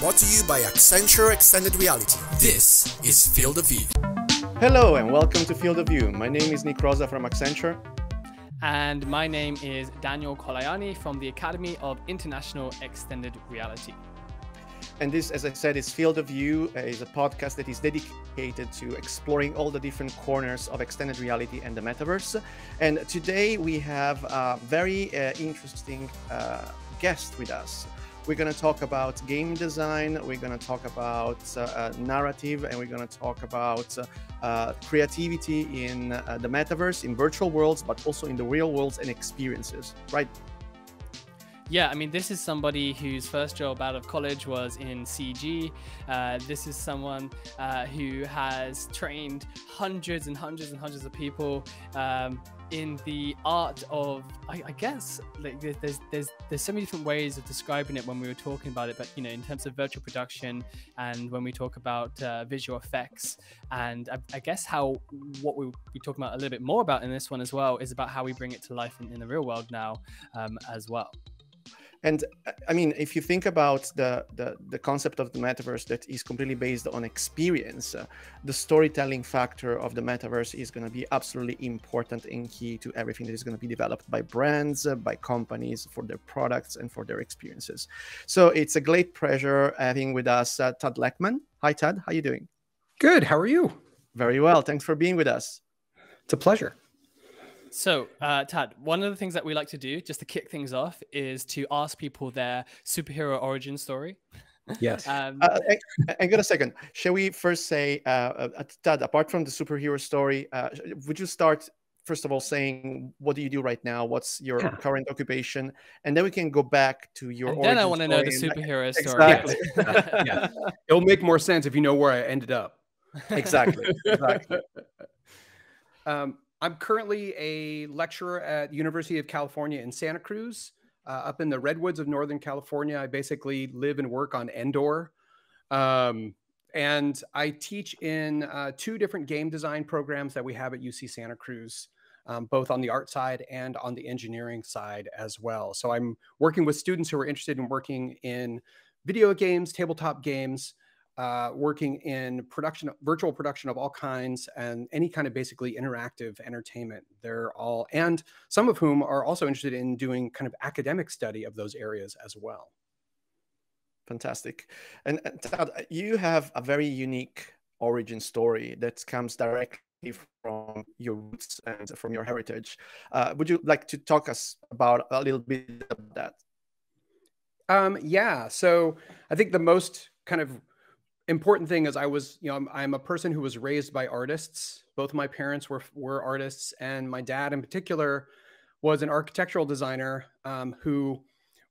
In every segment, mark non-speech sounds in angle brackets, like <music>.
Brought to you by Accenture Extended Reality. This is Field of View. Hello and welcome to Field of View. My name is Nick Rosa from Accenture. And my name is Daniel Kolayani from the Academy of International Extended Reality. And this, as I said, is Field of View, uh, is a podcast that is dedicated to exploring all the different corners of extended reality and the metaverse. And today we have a very uh, interesting uh, guest with us. We're going to talk about game design, we're going to talk about uh, uh, narrative, and we're going to talk about uh, uh, creativity in uh, the metaverse, in virtual worlds, but also in the real worlds and experiences, right? Yeah, I mean, this is somebody whose first job out of college was in CG. Uh, this is someone uh, who has trained hundreds and hundreds and hundreds of people um, in the art of I, I, guess like there's there's there's so many different ways of describing it when we were talking about it but you know in terms of virtual production and when we talk about uh, visual effects and I, I, guess how what we'll be talking about a little bit more about in this one as well is about how we bring it to life in, in the real world now um, as well and uh, I mean, if you think about the, the, the concept of the metaverse that is completely based on experience, uh, the storytelling factor of the metaverse is going to be absolutely important and key to everything that is going to be developed by brands, uh, by companies for their products and for their experiences. So it's a great pleasure having with us uh, Todd Leckman. Hi, Todd. How are you doing? Good. How are you? Very well. Thanks for being with us. It's a pleasure. So, uh, Tad, one of the things that we like to do just to kick things off is to ask people their superhero origin story. Yes. <laughs> um, uh, and got a second. Shall we first say, uh, uh, Tad, apart from the superhero story, uh, would you start first of all saying what do you do right now what's your yeah. current occupation and then we can go back to your and then i want to know the superhero and, <laughs> story exactly. <laughs> yeah. it'll make more sense if you know where i ended up exactly exactly um, I'm currently a lecturer at University of California in Santa Cruz, uh, up in the redwoods of Northern California. I basically live and work on Endor, um, and I teach in uh, two different game design programs that we have at UC Santa Cruz. Um, both on the art side and on the engineering side as well. So I'm working with students who are interested in working in video games, tabletop games, uh, working in production, virtual production of all kinds, and any kind of basically interactive entertainment. They're all, and some of whom are also interested in doing kind of academic study of those areas as well. Fantastic. And, and uh, uh, you have a very unique origin story that comes directly from your roots and from your heritage. Uh, would you like to talk us about a little bit about that? Um, yeah. So I think the most kind of important thing is I was, you know, I'm, I'm, a person who was raised by artists. Both my parents were were artists, and my dad in particular was an architectural designer um, who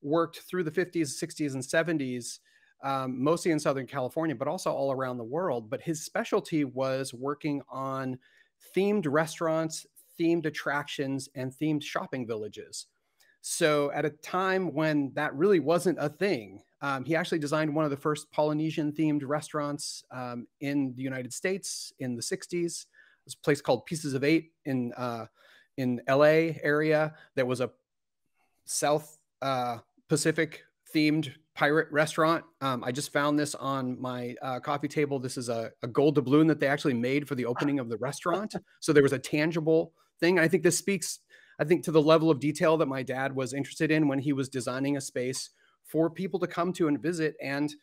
worked through the 50s, 60s, and 70s, um, mostly in Southern California, but also all around the world. But his specialty was working on themed restaurants, themed attractions, and themed shopping villages. So at a time when that really wasn't a thing, um, he actually designed one of the first Polynesian themed restaurants um, in the United States in the 60s. was a place called Pieces of Eight in uh, in LA area that was a South uh, Pacific themed pirate restaurant. Um, I just found this on my uh, coffee table. This is a, a, gold doubloon that they actually made for the opening of the restaurant. So there was a tangible thing. I think this speaks, I think, to the level of detail that my dad was interested in when he was designing a space for people to come to and visit and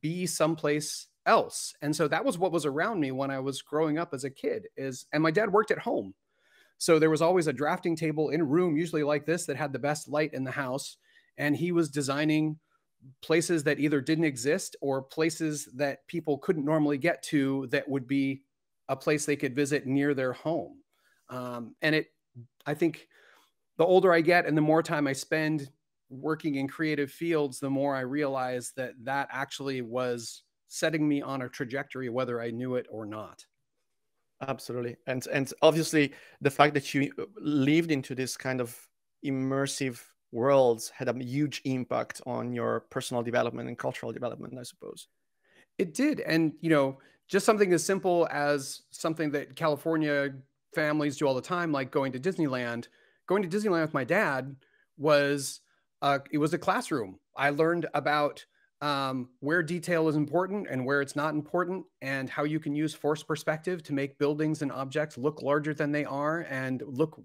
be someplace else. And so that was what was around me when I was growing up as a kid is and my dad worked at home. So there was always a drafting table in a room usually like this that had the best light in the house and he was designing places that either didn't exist or places that people couldn't normally get to that would be a place they could visit near their home. Um, and it I think the older I get and the more time I spend working in creative fields, the more I realized that that actually was setting me on a trajectory, whether I knew it or not. Absolutely, and and obviously the fact that you uh, lived into this kind of immersive worlds had a huge impact on your personal development and cultural development, I suppose. It did, and you know, just something as simple as something that California families do all the time, like going to Disneyland. Going to Disneyland with my dad was uh, it was a classroom. I learned about um, where detail is important and where it's not important, and how you can use force perspective to make buildings and objects look larger than they are and look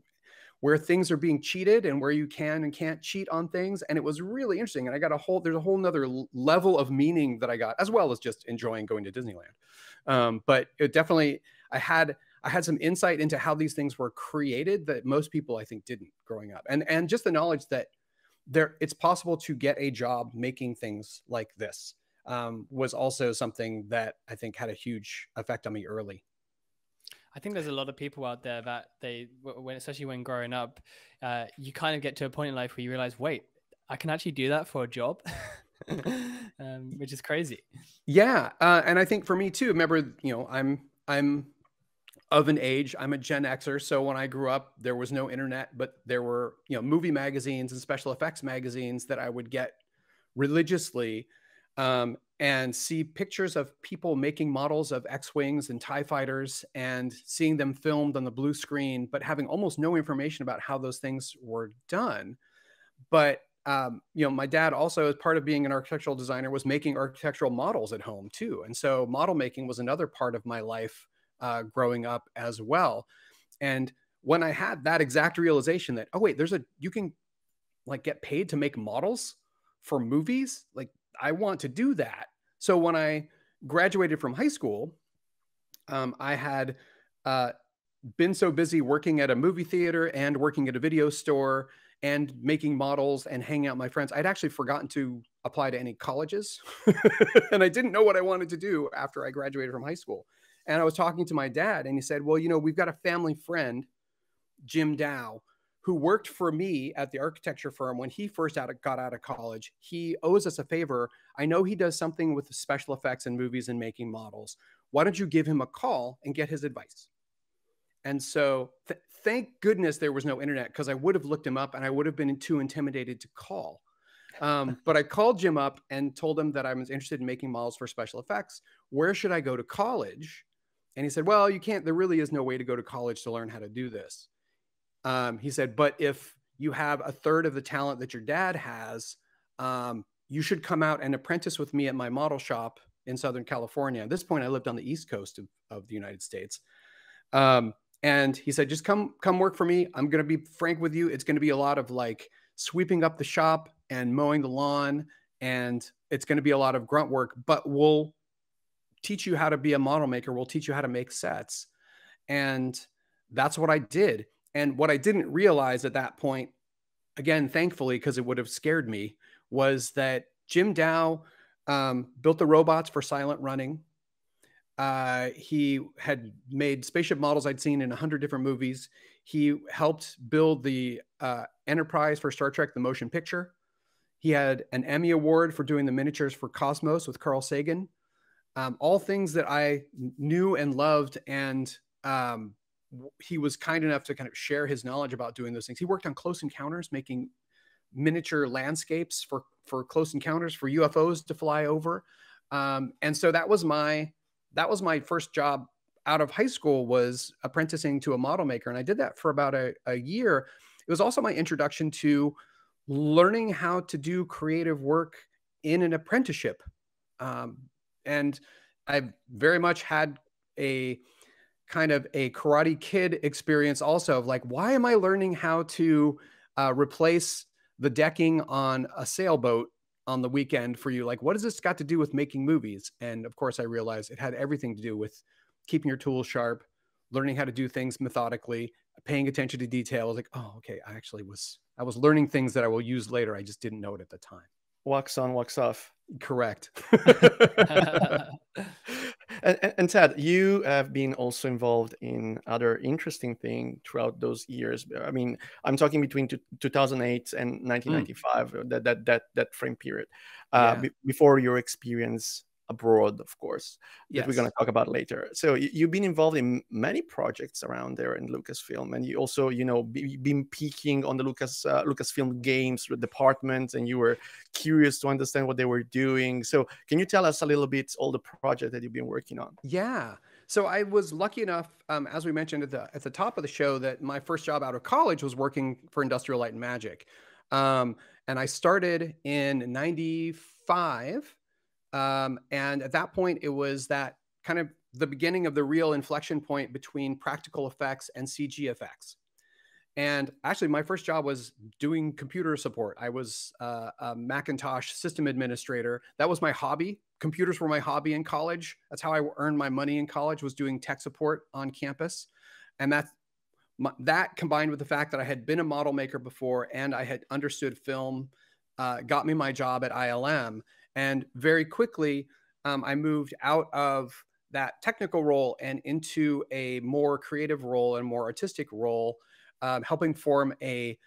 where things are being cheated and where you can and can't cheat on things. And it was really interesting. And I got a whole, there's a whole nother level of meaning that I got as well as just enjoying going to Disneyland. Um, but it definitely, I had, I had some insight into how these things were created that most people I think didn't growing up. And, and just the knowledge that there it's possible to get a job making things like this um, was also something that I think had a huge effect on me early. I think there's a lot of people out there that they, when especially when growing up, uh, you kind of get to a point in life where you realize, wait, I can actually do that for a job, <laughs> um, which is crazy. Yeah, uh, and I think for me too. Remember, you know, I'm I'm of an age. I'm a Gen Xer, so when I grew up, there was no internet, but there were you know movie magazines and special effects magazines that I would get religiously, um, and see pictures of people making models of X-wings and Tie fighters, and seeing them filmed on the blue screen, but having almost no information about how those things were done. But um, you know, my dad also, as part of being an architectural designer, was making architectural models at home too, and so model making was another part of my life uh, growing up as well. And when I had that exact realization that, oh, wait, there's a, you can like get paid to make models for movies. Like, I want to do that. So when I graduated from high school, um, I had uh, been so busy working at a movie theater and working at a video store and making models and hanging out with my friends. I'd actually forgotten to apply to any colleges <laughs> and I didn't know what I wanted to do after I graduated from high school. And I was talking to my dad, and he said, Well, you know, we've got a family friend, Jim Dow, who worked for me at the architecture firm when he first out of, got out of college. He owes us a favor. I know he does something with special effects and movies and making models. Why don't you give him a call and get his advice? And so, th- thank goodness there was no internet because I would have looked him up and I would have been too intimidated to call. Um, <laughs> but I called Jim up and told him that I was interested in making models for special effects. Where should I go to college? And he said, Well, you can't, there really is no way to go to college to learn how to do this. Um, he said, But if you have a third of the talent that your dad has, um, you should come out and apprentice with me at my model shop in Southern California. At this point, I lived on the East Coast of, of the United States. Um, and he said, just come, come work for me. I'm going to be frank with you. It's going to be a lot of like sweeping up the shop and mowing the lawn. And it's going to be a lot of grunt work, but we'll teach you how to be a model maker. We'll teach you how to make sets. And that's what I did. And what I didn't realize at that point, again, thankfully, because it would have scared me, was that Jim Dow um, built the robots for silent running. Uh, he had made spaceship models I'd seen in 100 different movies. He helped build the uh, Enterprise for Star Trek, the motion picture. He had an Emmy Award for doing the miniatures for Cosmos with Carl Sagan um, all things that I knew and loved. And um, he was kind enough to kind of share his knowledge about doing those things. He worked on Close Encounters, making miniature landscapes for for Close Encounters for UFOs to fly over. Um, and so that was my that was my first job out of high school was apprenticing to a model maker, and I did that for about a, a year. It was also my introduction to learning how to do creative work in an apprenticeship um, and i very much had a kind of a Karate Kid experience also of like, why am I learning how to uh, replace the decking on a sailboat on the weekend for you? Like, what has this got to do with making movies? And of course, I realized it had everything to do with keeping your tools sharp, learning how to do things methodically, paying attention to detail. I was like, oh, okay, I actually was, I was learning things that I will use later. I just didn't know it at the time walks on, walks off. Correct. <laughs> <laughs> and, and, Ted, you have been also involved in other interesting thing throughout those years. I mean, I'm talking between 2008 and 1995, hmm. mm. that, that that that frame period, uh, yeah. before your experience abroad, of course, yes. that we're going to talk about later. So you've been involved in many projects around there in Lucasfilm, and you also, you know, been peeking on the Lucas uh, Lucasfilm games department, and you were curious to understand what they were doing. So can you tell us a little bit all the project that you've been working on? Yeah. So I was lucky enough, um, as we mentioned at the at the top of the show, that my first job out of college was working for Industrial Light and Magic, um, and I started in '95 um, and at that point, it was that kind of the beginning of the real inflection point between practical effects and CG effects. And actually, my first job was doing computer support. I was uh, a Macintosh system administrator. That was my hobby. Computers were my hobby in college. That's how I earned my money in college was doing tech support on campus, and that that combined with the fact that I had been a model maker before and I had understood film, uh, got me my job at ILM. And very quickly, um, I moved out of that technical role and into a more creative role and more artistic role, um, helping form a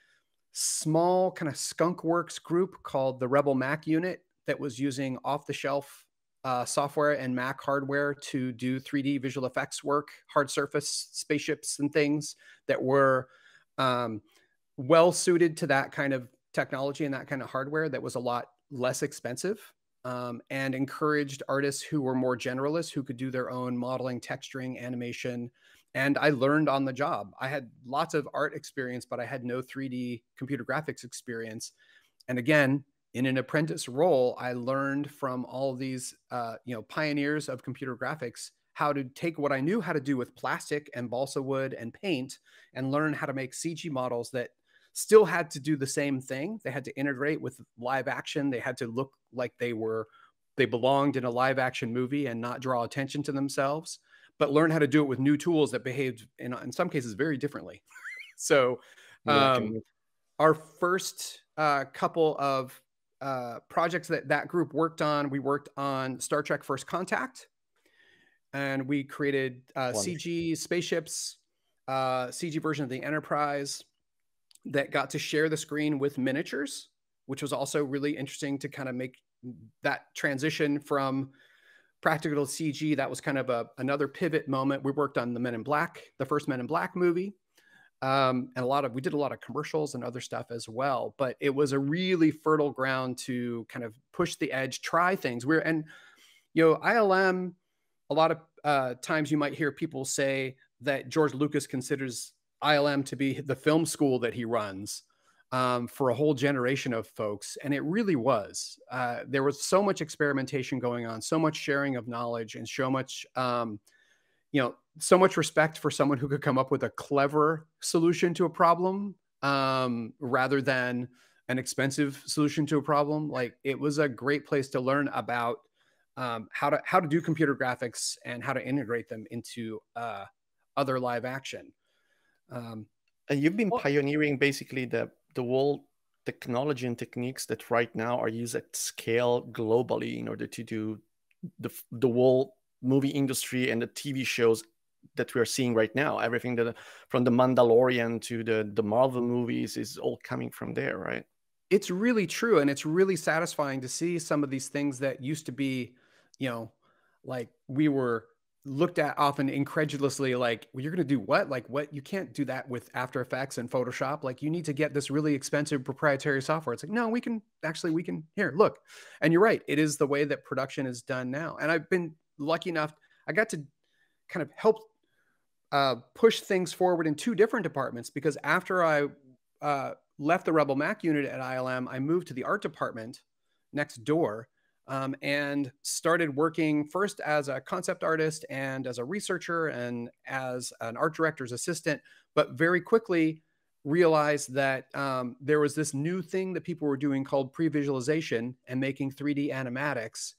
small kind of skunk works group called the Rebel Mac Unit that was using off the shelf uh, software and Mac hardware to do 3D visual effects work, hard surface spaceships and things that were um, well suited to that kind of technology and that kind of hardware that was a lot less expensive um, and encouraged artists who were more generalists who could do their own modeling, texturing, animation. And I learned on the job. I had lots of art experience, but I had no 3D computer graphics experience. And again, in an apprentice role, I learned from all these uh, you know pioneers of computer graphics how to take what I knew how to do with plastic and balsa wood and paint and learn how to make CG models that still had to do the same thing. They had to integrate with live action. They had to look like they were they belonged in a live action movie and not draw attention to themselves, but learn how to do it with new tools that behaved in in some cases very differently. <laughs> so, um, our first uh, couple of uh, projects that that group worked on, we worked on Star Trek: First Contact, and we created uh, CG spaceships, uh, CG version of the Enterprise that got to share the screen with miniatures, which was also really interesting to kind of make that transition from practical CG. That was kind of a, another pivot moment. We worked on the Men in Black, the first Men in Black movie. Um, and a lot of we did a lot of commercials and other stuff as well. But it was a really fertile ground to kind of push the edge, try things. We're and you know ILM. A lot of uh, times you might hear people say that George Lucas considers ILM to be the film school that he runs um, for a whole generation of folks. And it really was. Uh, there was so much experimentation going on, so much sharing of knowledge, and so much, um, you know, so much respect for someone who could come up with a clever solution to a problem um, rather than an expensive solution to a problem. Like it was a great place to learn about um, how to how to do computer graphics and how to integrate them into uh, other live action. Um, and you've been well, pioneering basically the the whole technology and techniques that right now are used at scale globally in order to do the the whole movie industry and the TV shows that we are seeing right now. Everything that from the Mandalorian to the the Marvel movies is all coming from there, right? It's really true, and it's really satisfying to see some of these things that used to be, you know, like we were looked at often incredulously like well, you're going to do what like what you can't do that with after effects and photoshop like you need to get this really expensive proprietary software it's like no we can actually we can here look and you're right it is the way that production is done now and i've been lucky enough i got to kind of help uh, push things forward in two different departments because after i uh, left the rebel mac unit at ilm i moved to the art department next door um, and started working first as a concept artist and as a researcher and as an art director's assistant, but very quickly realized that um, there was this new thing that people were doing called pre visualization and making 3D animatics.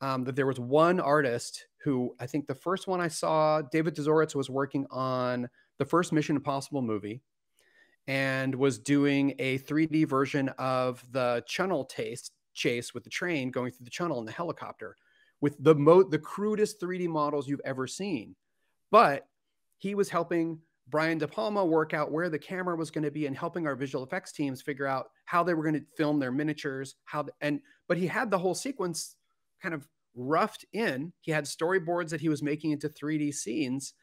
Um, that there was one artist who I think the first one I saw, David Zoritz, was working on the first Mission Impossible movie and was doing a 3D version of the Chunnel taste chase with the train going through the tunnel and the helicopter with the mo the crudest 3D models you've ever seen. But he was helping Brian De Palma work out where the camera was going to be and helping our visual effects teams figure out how they were going to film their miniatures, how the, and but he had the whole sequence kind of roughed in. He had storyboards that he was making into 3D scenes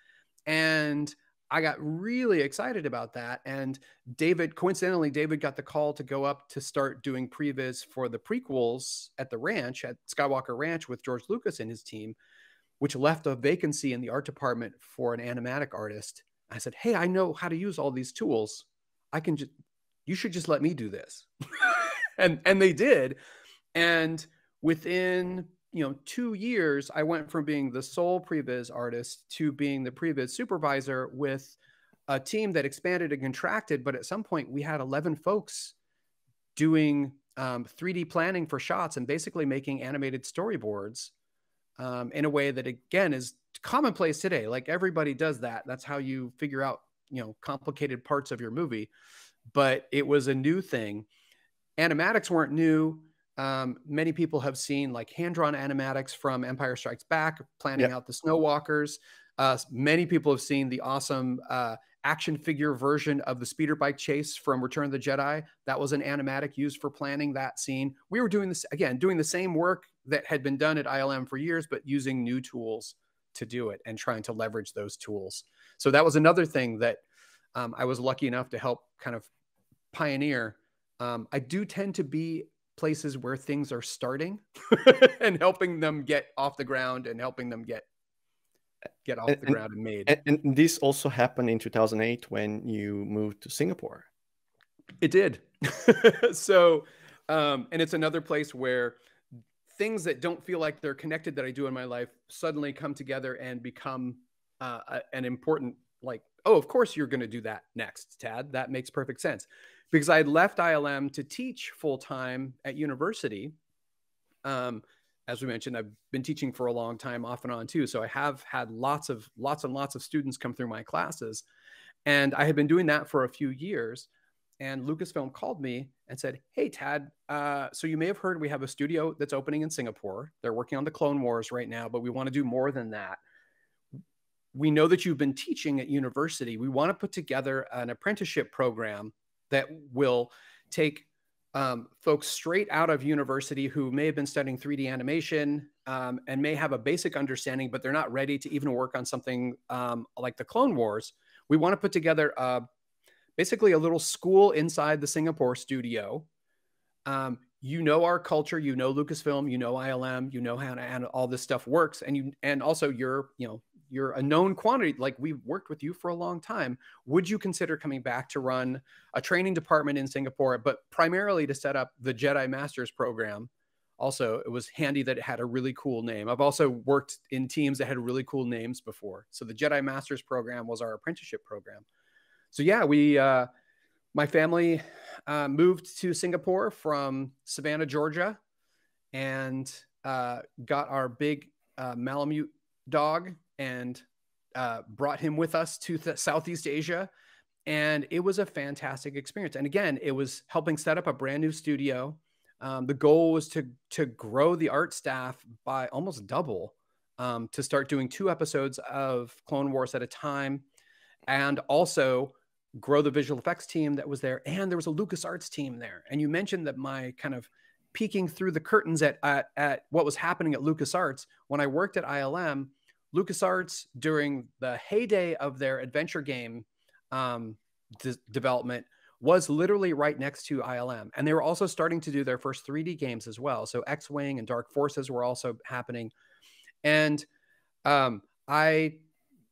and I got really excited about that. And David, coincidentally, David got the call to go up to start doing previs for the prequels at the ranch, at Skywalker Ranch with George Lucas and his team, which left a vacancy in the art department for an animatic artist. I said, Hey, I know how to use all these tools. I can just, you should just let me do this. <laughs> and, and they did. And within you know two years i went from being the sole previs artist to being the previs supervisor with a team that expanded and contracted but at some point we had 11 folks doing um, 3d planning for shots and basically making animated storyboards um, in a way that again is commonplace today like everybody does that that's how you figure out you know complicated parts of your movie but it was a new thing animatics weren't new um, many people have seen like hand drawn animatics from Empire Strikes Back, planning yep. out the Snow Walkers. Uh, many people have seen the awesome uh, action figure version of the speeder bike chase from Return of the Jedi. That was an animatic used for planning that scene. We were doing this again, doing the same work that had been done at ILM for years, but using new tools to do it and trying to leverage those tools. So that was another thing that um, I was lucky enough to help kind of pioneer. Um, I do tend to be places where things are starting <laughs> and helping them get off the ground and helping them get get off and, the ground and made. And, and this also happened in 2008 when you moved to Singapore. It did. <laughs> so, um, and it's another place where things that don't feel like they're connected that I do in my life suddenly come together and become uh, a, an important, like, oh, of course you're going to do that next, Tad. That makes perfect sense because I had left ILM to teach full time at university. Um, as we mentioned, I've been teaching for a long time, off and on too. So I have had lots of lots and lots of students come through my classes, and I had been doing that for a few years. And Lucasfilm called me and said, "Hey, Tad. Uh, so you may have heard we have a studio that's opening in Singapore. They're working on the Clone Wars right now, but we want to do more than that. We know that you've been teaching at university. We want to put together an apprenticeship program that will take um, folks straight out of university who may have been studying 3D animation um, and may have a basic understanding, but they're not ready to even work on something um, like the Clone Wars. We want to put together uh, basically a little school inside the Singapore studio. Um, you know our culture, you know Lucasfilm, you know ILM, you know how, to, how all this stuff works, and you and also you're you know you're a known quantity like we have worked with you for a long time would you consider coming back to run a training department in singapore but primarily to set up the jedi masters program also it was handy that it had a really cool name i've also worked in teams that had really cool names before so the jedi masters program was our apprenticeship program so yeah we uh, my family uh, moved to singapore from savannah georgia and uh, got our big uh, malamute dog and uh, brought him with us to Southeast Asia. And it was a fantastic experience. And again, it was helping set up a brand new studio. Um, the goal was to to grow the art staff by almost double um, to start doing two episodes of Clone Wars at a time, and also grow the visual effects team that was there. And there was a Lucas Arts team there. And you mentioned that my kind of peeking through the curtains at, at, at what was happening at LucasArts when I worked at ILM LucasArts, during the heyday of their adventure game um, development, was literally right next to ILM. And they were also starting to do their first 3D games as well. So X Wing and Dark Forces were also happening. And um, I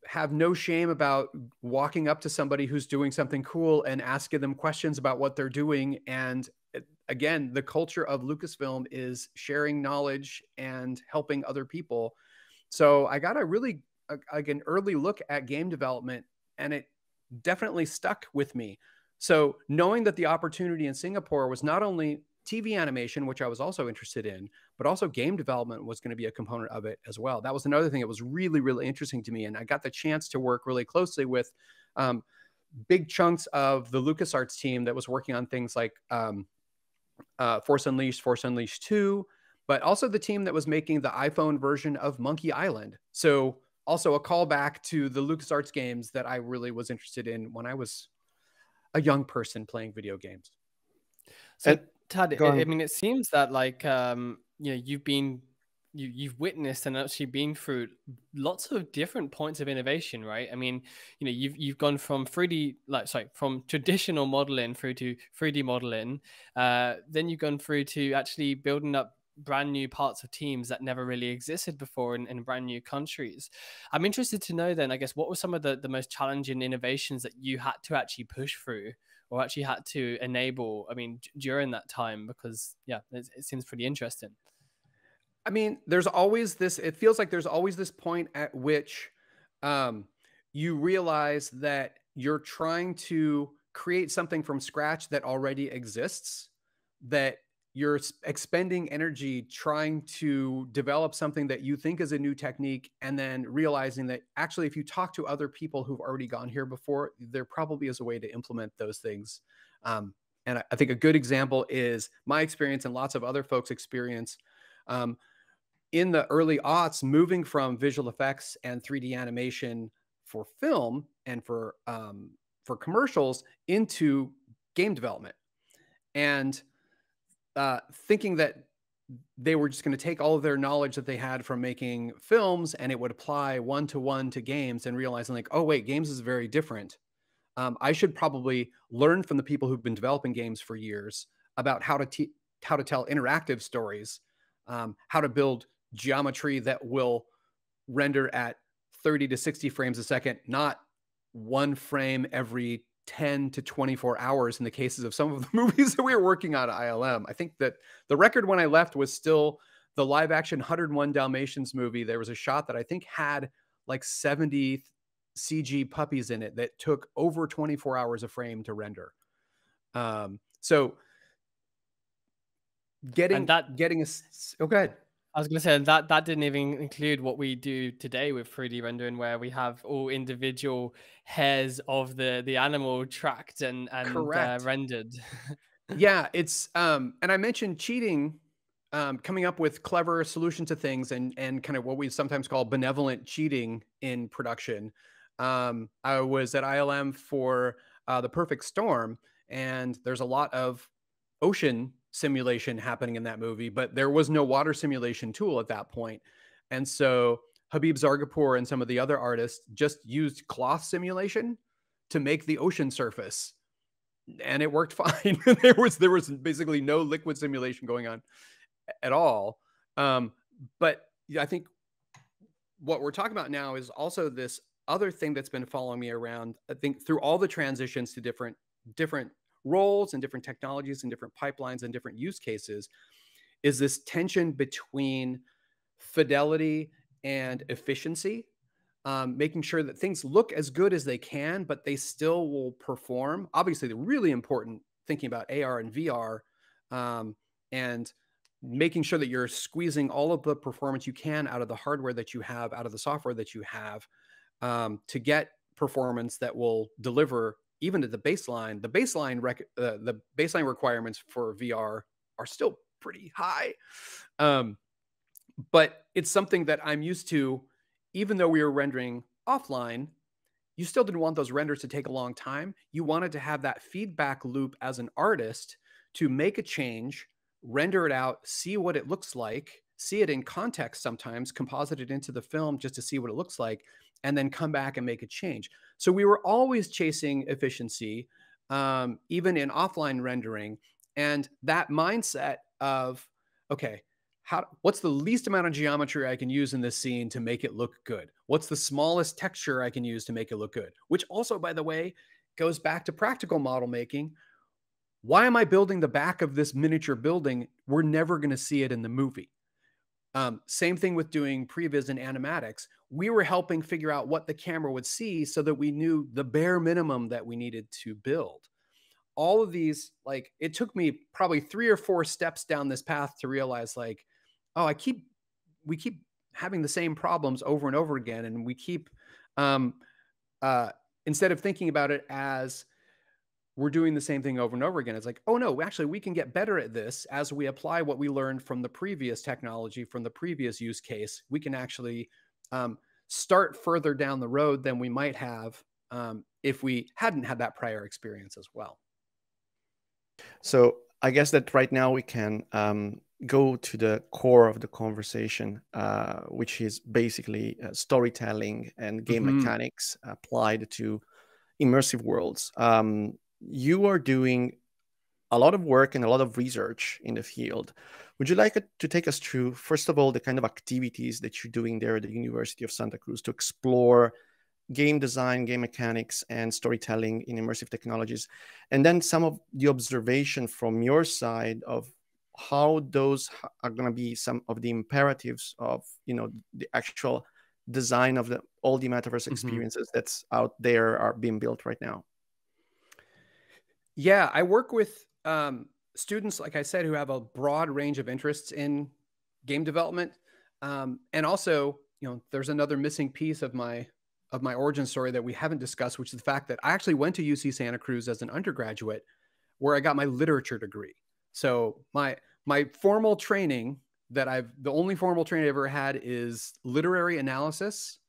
have no shame about walking up to somebody who's doing something cool and asking them questions about what they're doing. And uh, again, the culture of Lucasfilm is sharing knowledge and helping other people. So I got a really like an early look at game development, and it definitely stuck with me. So knowing that the opportunity in Singapore was not only TV animation, which I was also interested in, but also game development was going to be a component of it as well. That was another thing that was really, really interesting to me. And I got the chance to work really closely with um, big chunks of the LucasArts team that was working on things like um, uh, Force Unleashed, Force Unleashed 2, but also the team that was making the iPhone version of Monkey Island. So also a callback to the LucasArts games that I really was interested in when I was a young person playing video games. So and, Todd, I, I mean, it seems that like um, you know you've been you, you've witnessed and actually been through lots of different points of innovation, right? I mean, you know, you've you've gone from 3D, like sorry, from traditional modeling through to 3D modeling. Uh, then you've gone through to actually building up brand new parts of teams that never really existed before in, in brand new countries. I'm interested to know then, I guess, what were some of the, the most challenging innovations that you had to actually push through or actually had to enable, I mean, during that time? Because, yeah, it, it seems pretty interesting. I mean, there's always this, it feels like there's always this point at which um, you realize that you're trying to create something from scratch that already exists that you're expending energy trying to develop something that you think is a new technique and then realizing that actually if you talk to other people who've already gone here before there probably is a way to implement those things um, and I, I, think a good example is my experience and lots of other folks experience um, in the early aughts moving from visual effects and 3d animation for film and for um, for commercials into game development and uh, thinking that they were just going to take all of their knowledge that they had from making films and it would apply one to one to games and realizing like oh wait games is very different um, i should probably learn from the people who've been developing games for years about how to te- how to tell interactive stories um, how to build geometry that will render at 30 to 60 frames a second not one frame every 10 to 24 hours in the cases of some of the <laughs> movies that we were working on at ILM. I think that the record when I left was still the live action 101 Dalmatians movie. There was a shot that I think had like 70 CG puppies in it that took over 24 hours a frame to render. Um, so getting and that getting a oh, I was going to say that that didn't even include what we do today with 3D rendering, where we have all individual hairs of the the animal tracked and and uh, rendered. <laughs> yeah, it's um, and I mentioned cheating, um, coming up with clever solutions to things, and and kind of what we sometimes call benevolent cheating in production. Um, I was at ILM for uh, the Perfect Storm, and there's a lot of ocean simulation happening in that movie, but there was no water simulation tool at that point. And so Habib Zargarpur and some of the other artists just used cloth simulation to make the ocean surface. And it worked <laughs> fine. there was there was basically no liquid simulation going on at all. Um, but I think what we're talking about now is also this other thing that's been following me around. I think through all the transitions to different different roles and different technologies and different pipelines and different use cases is this tension between fidelity and efficiency um, making sure that things look as good as they can but they still will perform obviously the really important thinking about ar and vr um, and making sure that you're squeezing all of the performance you can out of the hardware that you have out of the software that you have um, to get performance that will deliver even at the baseline, the baseline rec- uh, the baseline requirements for VR are still pretty high. Um, but it's something that I'm used to. Even though we were rendering offline, you still didn't want those renders to take a long time. You wanted to have that feedback loop as an artist to make a change, render it out, see what it looks like, see it in context sometimes, composite it into the film just to see what it looks like, and then come back and make a change. So we were always chasing efficiency, um, even in offline rendering. And that mindset of, okay, how, what's the least amount of geometry I can use in this scene to make it look good? What's the smallest texture I can use to make it look good? Which also, by the way, goes back to practical model making. Why am I building the back of this miniature building? We're never going to see it in the movie. Um, same thing with doing previs and animatics. We were helping figure out what the camera would see so that we knew the bare minimum that we needed to build. All of these, like, it took me probably three or four steps down this path to realize, like, oh, I keep, we keep having the same problems over and over again. And we keep, um, uh, instead of thinking about it as, we're doing the same thing over and over again. It's like, oh no, actually, we can get better at this as we apply what we learned from the previous technology, from the previous use case. We can actually um, start further down the road than we might have um, if we hadn't had that prior experience as well. So I guess that right now we can um, go to the core of the conversation, uh, which is basically uh, storytelling and game mm -hmm. mechanics applied to immersive worlds. Um, you are doing a lot of work and a lot of research in the field. Would you like to take us through, first of all, the kind of activities that you're doing there at the University of Santa Cruz to explore game design, game mechanics, and storytelling in immersive technologies? And then some of the observation from your side of how those are going to be some of the imperatives of you know the actual design of the all the metaverse mm-hmm. experiences mm -hmm. that's out there are being built right now yeah, I work with um, students, like I said, who have a broad range of interests in game development, um, and also, you know, there's another missing piece of my of my origin story that we haven't discussed, which is the fact that I actually went to UC Santa Cruz as an undergraduate, where I got my literature degree. So my my formal training that I've the only formal training I ever had is literary analysis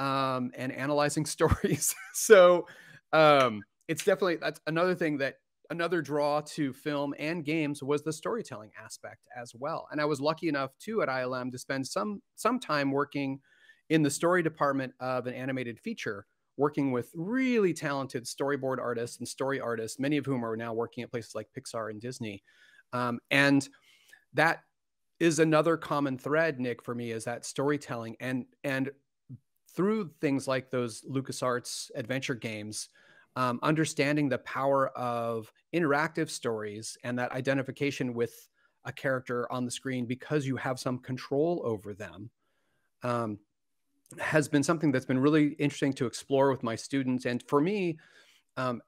um, and analyzing <laughs> stories. so um, it's definitely that's another thing that another draw to film and games was the storytelling aspect as well. And I was lucky enough too at ILM to spend some some time working in the story department of an animated feature, working with really talented storyboard artists and story artists, many of whom are now working at places like Pixar and Disney. Um, and that is another common thread, Nick, for me is that storytelling and and through things like those LucasArts adventure games, um, understanding the power of interactive stories and that identification with a character on the screen because you have some control over them um, has been something that's been really interesting to explore with my students. And for me, um,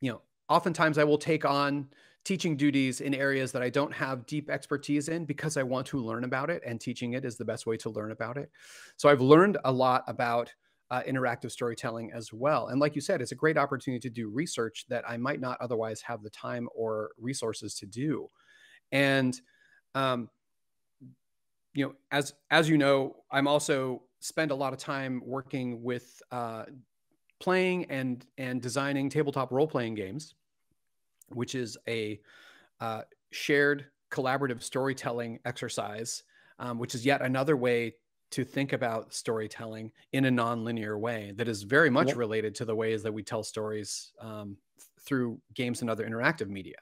you know, oftentimes I will take on teaching duties in areas that I don't have deep expertise in because I want to learn about it, and teaching it is the best way to learn about it. So I've learned a lot about uh, interactive storytelling as well. And like you said, it's a great opportunity to do research that I might not otherwise have the time or resources to do. And, um, you know, as as you know, I'm also spend a lot of time working with uh, playing and and designing tabletop role playing games, which is a uh, shared collaborative storytelling exercise, um, which is yet another way to think about storytelling in a nonlinear way that is very much related to the ways that we tell stories um, through games and other interactive media.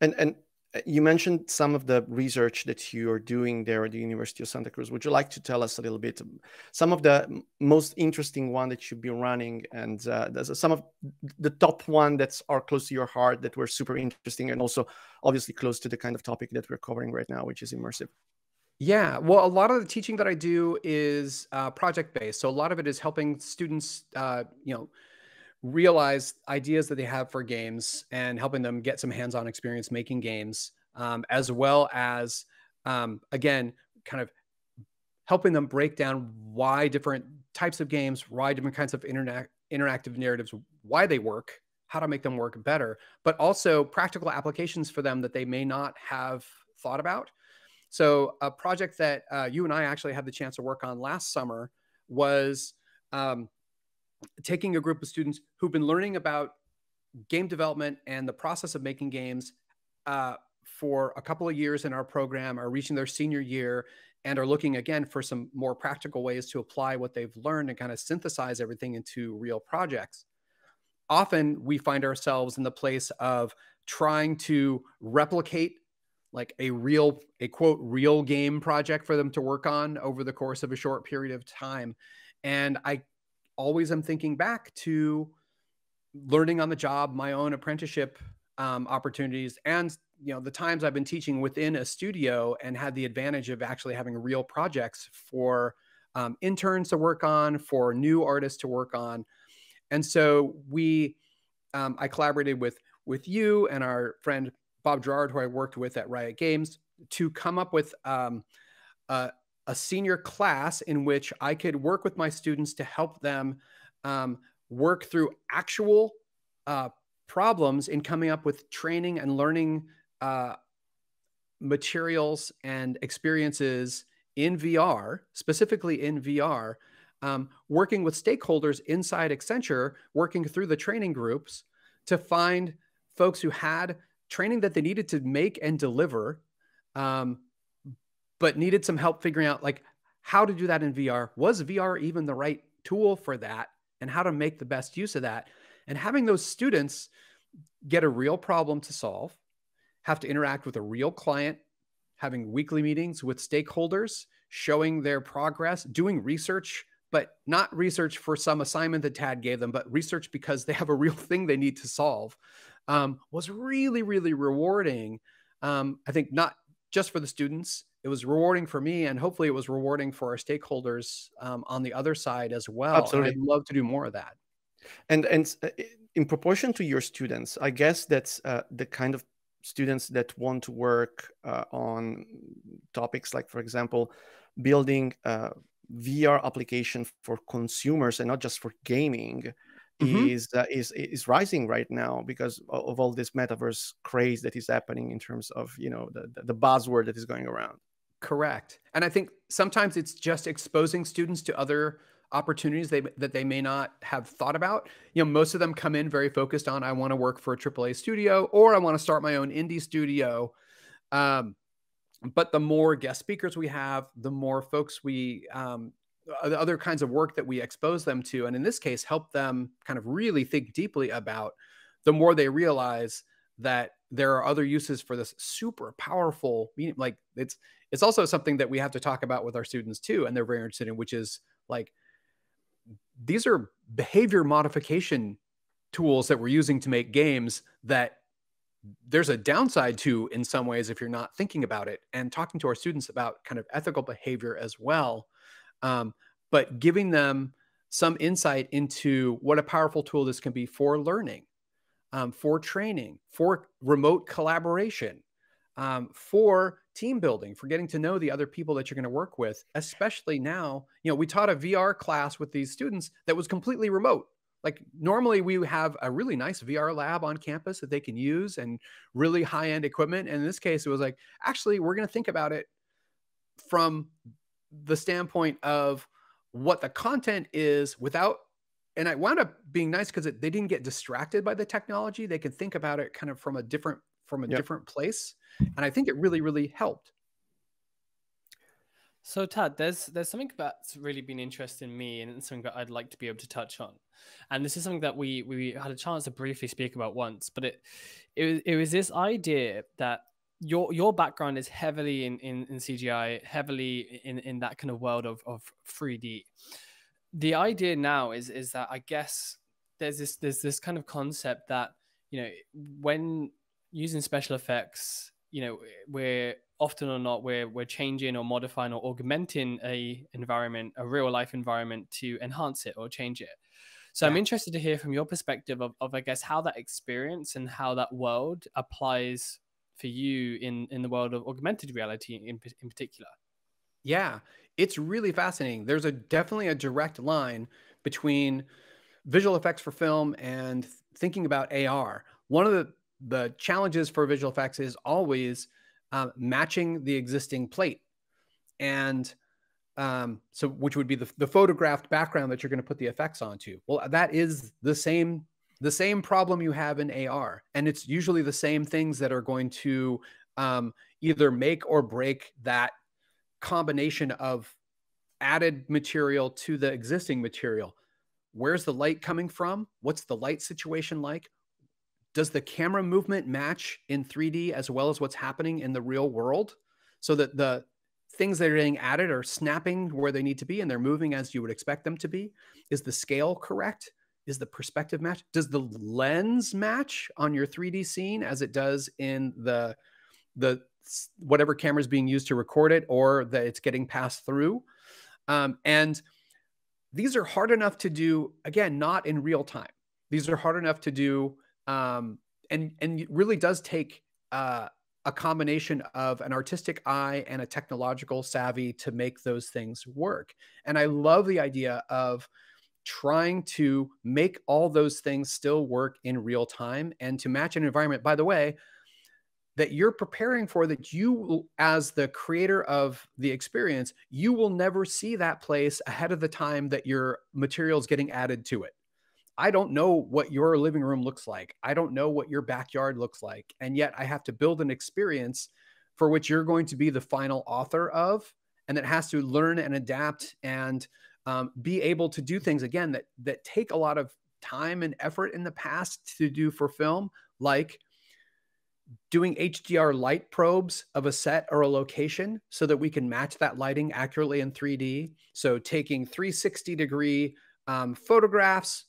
And and uh, you mentioned some of the research that you are doing there at the University of Santa Cruz. Would you like to tell us a little bit um, some of the most interesting one that you've been running and uh, some of the top one that's are close to your heart that were super interesting and also obviously close to the kind of topic that we're covering right now, which is immersive. Yeah, well, a lot of the teaching that I do is uh, project based. So a lot of it is helping students, uh, you know, realize ideas that they have for games and helping them get some hands on experience making games, um, as well as, um, again, kind of helping them break down why different types of games, why different kinds of interna- interactive narratives, why they work, how to make them work better, but also practical applications for them that they may not have thought about so a project that uh, you and I actually had the chance to work on last summer was um, taking a group of students who've been learning about game development and the process of making games uh, for a couple of years in our program are reaching their senior year and are looking again for some more practical ways to apply what they've learned and kind of synthesize everything into real projects. Often we find ourselves in the place of trying to replicate like a real a quote real game project for them to work on over the course of a short period of time and i always am thinking back to learning on the job my own apprenticeship um, opportunities and you know the times i've been teaching within a studio and had the advantage of actually having real projects for um, interns to work on for new artists to work on and so we um, i collaborated with with you and our friend Bob Gerard, who I worked with at Riot Games, to come up with um, a, a, senior class in which I could work with my students to help them um, work through actual uh, problems in coming up with training and learning uh, materials and experiences in VR, specifically in VR, um, working with stakeholders inside Accenture, working through the training groups to find folks who had training that they needed to make and deliver, um, but needed some help figuring out like how to do that in VR. Was VR even the right tool for that? And how to make the best use of that? And having those students get a real problem to solve, have to interact with a real client, having weekly meetings with stakeholders, showing their progress, doing research but not research for some assignment that Tad gave them, but research because they have a real <laughs> thing they need to solve um, was really, really rewarding. Um, I think not just for the students, it was rewarding for me, and hopefully it was rewarding for our stakeholders um, on the other side as well. Absolutely, and I'd love to do more of that. And and uh, in proportion to your students, I guess that's uh, the kind of students that want to work uh, on topics like, for example, building. Uh, VR application for consumers and not just for gaming mm-hmm. is, uh, is is rising right now because of all this metaverse craze that is happening in terms of you know the, the buzzword that is going around correct and i think sometimes it's just exposing students to other opportunities they, that they may not have thought about. You know, most of them come in very focused on I want to work for a AAA studio or I want to start my own indie studio. Um, but the more guest speakers we have, the more folks we um, other kinds of work that we expose them to and in this case help them kind of really think deeply about the more they realize that there are other uses for this super powerful like it's it's also something that we have to talk about with our students too and they're very interested in which is like these are behavior modification tools that we're using to make games that there's a downside to in some ways if you're not thinking about it and talking to our students about kind of ethical behavior as well um, but giving them some insight into what a powerful tool this can be for learning, um, for training, for remote collaboration, um, for team building, for getting to know the other people that you're going to work with, especially now. You know, we taught a VR class with these students that was completely remote. Like normally we have a really nice VR lab on campus that they can use and really high-end equipment. And in this case, it was like, actually, we're going to think about it from the standpoint of what the content is without and I wound up being nice because they didn't get distracted by the technology. They could think about it kind of from a different from a yep. different place, and I think it really really helped. So Todd, there's there's something that's really been interesting me, and something that I'd like to be able to touch on, and this is something that we we had a chance to briefly speak about once, but it it, it was this idea that your your background is heavily in, in, in CGI, heavily in, in that kind of world of, of 3D. The idea now is is that I guess there's this there's this kind of concept that you know when using special effects, you know we're often or not we're we're changing or modifying or augmenting a environment, a real life environment to enhance it or change it. So yeah. I'm interested to hear from your perspective of, of I guess how that experience and how that world applies for you in in the world of augmented reality in, in particular yeah it's really fascinating there's a definitely a direct line between visual effects for film and thinking about ar one of the the challenges for visual effects is always um, matching the existing plate and um, so which would be the, the photographed background that you're going to put the effects onto well that is the same the same problem you have in AR. And it's usually the same things that are going to um, either make or break that combination of added material to the existing material. Where's the light coming from? What's the light situation like? Does the camera movement match in 3D as well as what's happening in the real world so that the things that are getting added are snapping where they need to be and they're moving as you would expect them to be? Is the scale correct? is the perspective match? Does the lens match on your 3D scene as it does in the the whatever camera is being used to record it or that it's getting passed through? Um, and these are hard enough to do again, not in real time. These are hard enough to do, um, and and it really does take. Uh, a combination of an artistic eye and a technological savvy to make those things work. And I love the idea of trying to make all those things still work in real time and to match an environment, by the way, that you're preparing for that you as the creator of the experience you will never see that place ahead of the time that your material is getting added to it i don't know what your living room looks like i don't know what your backyard looks like and yet i have to build an experience for which you're going to be the final author of and that has to learn and adapt and um, be able to do things again that that take a lot of time and effort in the past to do for film, like doing HDR light probes of a set or a location so that we can match that lighting accurately in 3D. So taking 360 degree um, photographs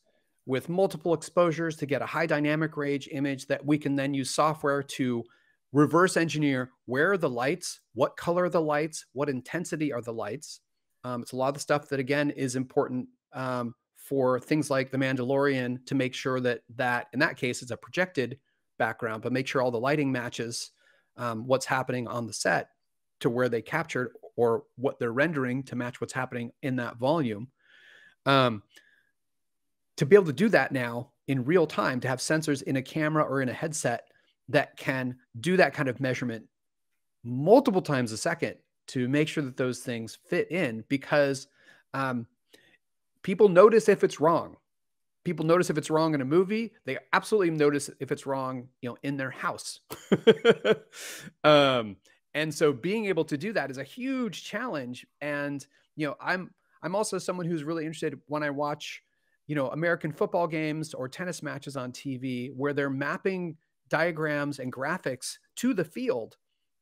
with multiple exposures to get a high dynamic range image that we can then use software to reverse engineer where are the lights, what color are the lights, what intensity are the lights, um, it's a lot of the stuff that again is important um, for things like The Mandalorian to make sure that that in that case is a projected background, but make sure all the lighting matches um, what's happening on the set to where they captured or what they're rendering to match what's happening in that volume. Um, to be able to do that now in real time, to have sensors in a camera or in a headset that can do that kind of measurement multiple times a second to make sure that those things fit in because um, people notice if it's wrong people notice if it's wrong in a movie they absolutely notice if it's wrong you know in their house <laughs> um, and so being able to do that is a huge challenge and you know i'm i'm also someone who's really interested when i watch you know american football games or tennis matches on tv where they're mapping diagrams and graphics to the field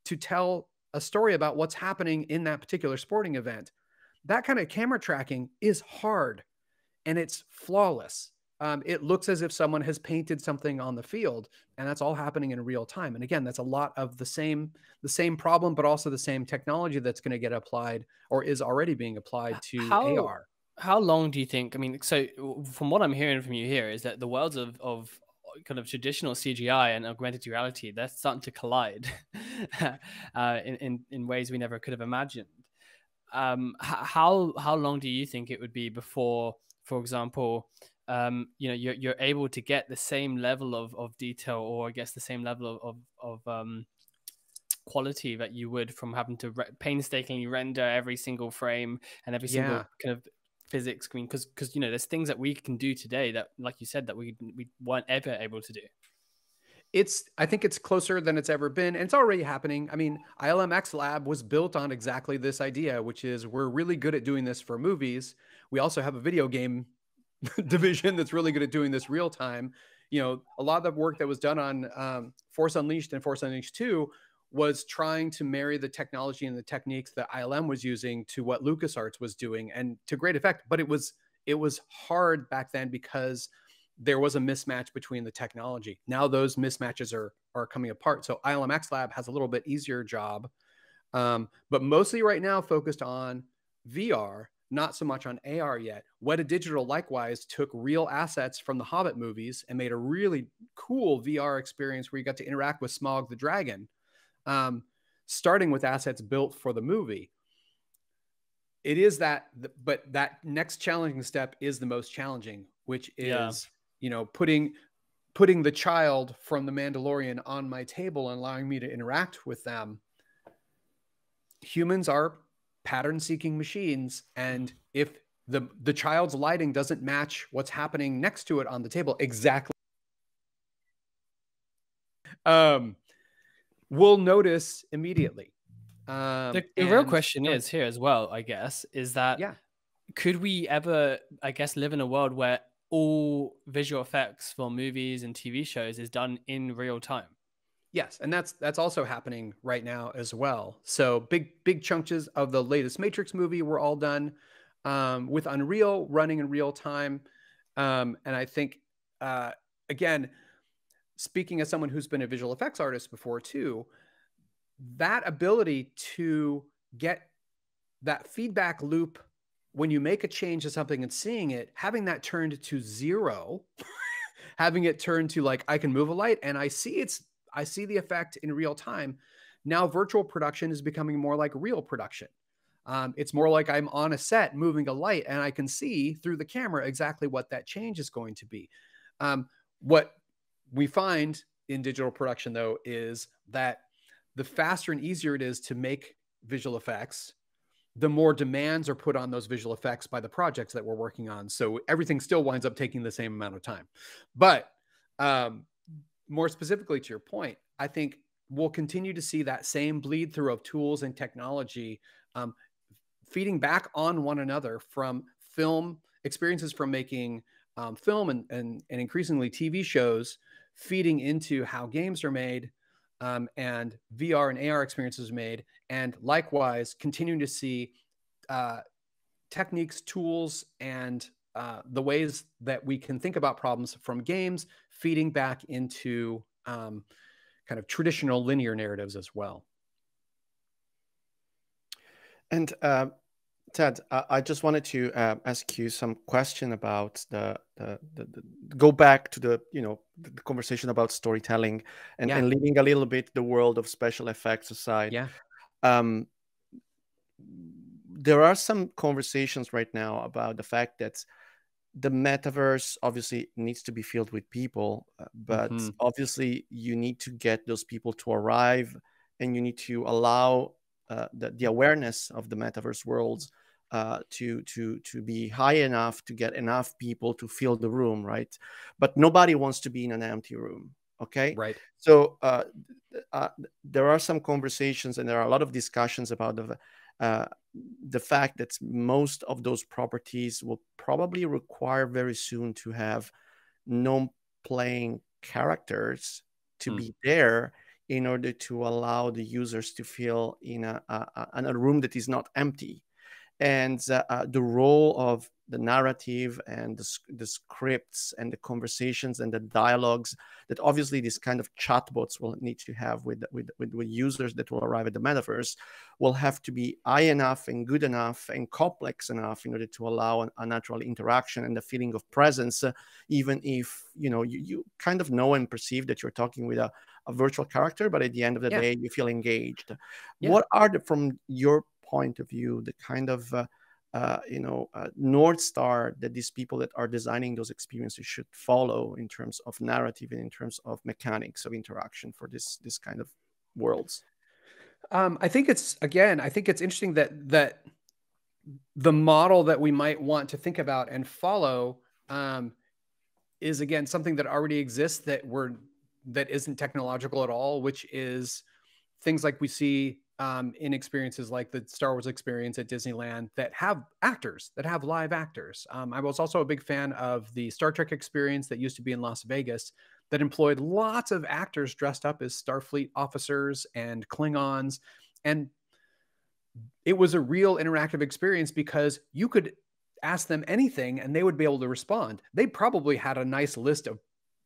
to tell a story about what's happening in that particular sporting event. That kind of camera tracking is hard and it's flawless. Um, it looks as if someone has painted something on the field and that's all happening in real time and again that's a lot of the same the same problem but also the same technology that's going to get applied or is already being applied to how, ar how long do you think i mean so from what i'm hearing from you here is that the worlds of of kind of traditional CGI and augmented reality, they're starting to collide <laughs> uh, in, in, in ways we never could have imagined. Um, how how long do you think it would be before, for example, um, you know you're, you're able to get the same level of, of detail or I guess the same level of of, of um, quality that you would from having to re- painstakingly render every single frame and every single yeah. kind of physics i mean because because you know there's things that we can do today that like you said that we we weren't ever able to do it's i think it's closer than it's ever been and it's already happening i mean ilmx lab was built on exactly this idea which is we're really good at doing this for movies we also have a video game <laughs> division that's really good at doing this real time you know a lot of the work that was done on um, force unleashed and force unleashed 2 was trying to marry the technology and the techniques that ILM was using to what LucasArts was doing and to great effect. But it was it was hard back then because there was a mismatch between the technology. Now those mismatches are are coming apart. So ILMX Lab has a little bit easier job, um, but mostly right now focused on VR, not so much on AR yet. Weta Digital likewise took real assets from the Hobbit movies and made a really cool VR experience where you got to interact with Smog the Dragon um, starting with assets built for the movie. It is that, but that next challenging step is the most challenging, which is yeah. you know putting putting the child from the Mandalorian on my table and allowing me to interact with them. Humans are pattern seeking machines, and if the the child's lighting doesn't match what's happening next to it on the table exactly um will notice immediately. Um, the, the real question is here as well, I guess, is that yeah. could we ever, I guess, live in a world where all visual effects for movies and TV shows is done in real time? Yes, and that's that's also happening right now as well. So big big chunks of the latest Matrix movie were all done um, with Unreal running in real time, um, and I think uh, again speaking as someone who's been a visual effects artist before too, that ability to get that feedback loop when you make a change to something and seeing it, having that turned to zero, <laughs> having it turned to like I can move a light and I see it's I see the effect in real time. Now virtual production is becoming more like real production. Um, it's more like I'm on a set moving a light and I can see through the camera exactly what that change is going to be. Um, what we find in digital production though is that the faster and easier it is to make visual effects the more demands are put on those visual effects by the projects that we're working on so everything still winds up taking the same amount of time but um, more specifically to your point i think we'll continue to see that same bleed through of tools and technology um, feeding back on one another from film experiences from making um, film and, and, and increasingly TV shows feeding into how games are made um, and VR and AR experiences made, and likewise continuing to see uh, techniques, tools, and uh, the ways that we can think about problems from games feeding back into um, kind of traditional linear narratives as well. And uh, Ted, I, just wanted to uh, ask you some question about the, the, the, the, go back to the you know the, conversation about storytelling and, yeah. and leaving a little bit the world of special effects aside. Yeah. Um, there are some conversations right now about the fact that the metaverse obviously needs to be filled with people, uh, but mm -hmm. obviously you need to get those people to arrive and you need to allow uh, the, the, awareness of the metaverse worlds uh, to to to be high enough to get enough people to fill the room, right? But nobody wants to be in an empty room. Okay. Right. So uh, uh there are some conversations and there are a lot of discussions about the uh, the fact that most of those properties will probably require very soon to have non-playing characters to mm. be there in order to allow the users to feel in a, a, a room that is not empty. And uh, uh, the role of the narrative and the, the, scripts and the conversations and the dialogues that obviously these kind of chatbots will need to have with, with, with, with, users that will arrive at the metaverse will have to be high enough and good enough and complex enough in order to allow an, a natural interaction and the feeling of presence, uh, even if you know you, you kind of know and perceive that you're talking with a a virtual character, but at the end of the yeah. day, you feel engaged. Yeah. What are the, from your point of view, the kind of uh, uh, you know uh, north star that these people that are designing those experiences should follow in terms of narrative and in terms of mechanics of interaction for this this kind of worlds um, i think it's again i think it's interesting that that the model that we might want to think about and follow um, is again something that already exists that we're that isn't technological at all, which is things like we see um, in experiences like the Star Wars experience at Disneyland that have actors, that have live actors. Um, I was also a big fan of the Star Trek experience that used to be in Las Vegas that employed lots of actors dressed up as Starfleet officers and Klingons. And it was a real interactive experience because you could ask them anything and they would be able to respond. They probably had a nice list of